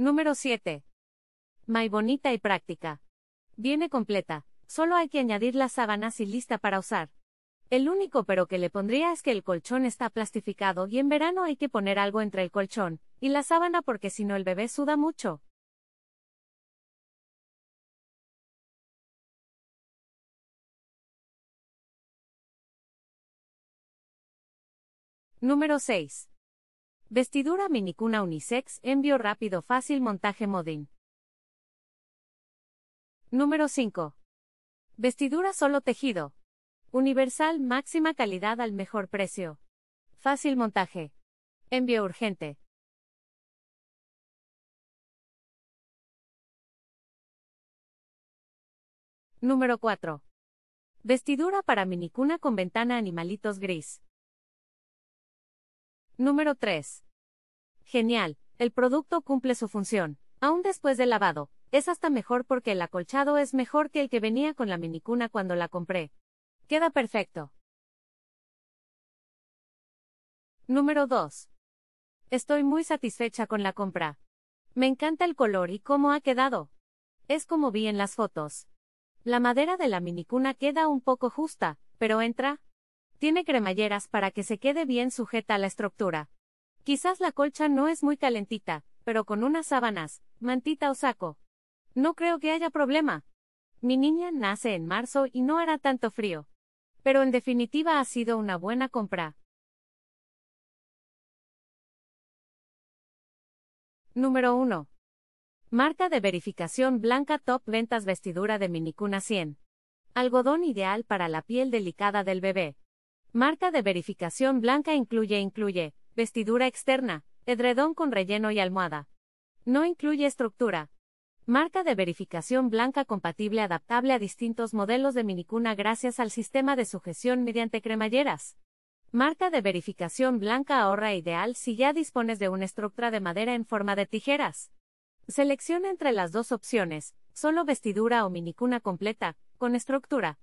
Número 7. Muy bonita y práctica. Viene completa, solo hay que añadir las sábanas y lista para usar. El único pero que le pondría es que el colchón está plastificado y en verano hay que poner algo entre el colchón y la sábana porque si no el bebé suda mucho. Número 6. Vestidura minicuna unisex, envío rápido, fácil, montaje modin. Número 5. Vestidura solo tejido. Universal, máxima calidad al mejor precio. Fácil montaje. Envío urgente. Número 4. Vestidura para minicuna con ventana animalitos gris. Número 3. Genial, el producto cumple su función. Aún después del lavado, es hasta mejor porque el acolchado es mejor que el que venía con la minicuna cuando la compré. Queda perfecto. Número 2. Estoy muy satisfecha con la compra. Me encanta el color y cómo ha quedado. Es como vi en las fotos. La madera de la minicuna queda un poco justa, pero entra. Tiene cremalleras para que se quede bien sujeta a la estructura. Quizás la colcha no es muy calentita, pero con unas sábanas, mantita o saco. No creo que haya problema. Mi niña nace en marzo y no hará tanto frío. Pero en definitiva ha sido una buena compra. Número 1. Marca de verificación blanca Top Ventas Vestidura de Minicuna 100. Algodón ideal para la piel delicada del bebé. Marca de verificación blanca incluye incluye vestidura externa, edredón con relleno y almohada. No incluye estructura. Marca de verificación blanca compatible adaptable a distintos modelos de minicuna gracias al sistema de sujeción mediante cremalleras. Marca de verificación blanca ahorra ideal si ya dispones de una estructura de madera en forma de tijeras. Selecciona entre las dos opciones, solo vestidura o minicuna completa, con estructura.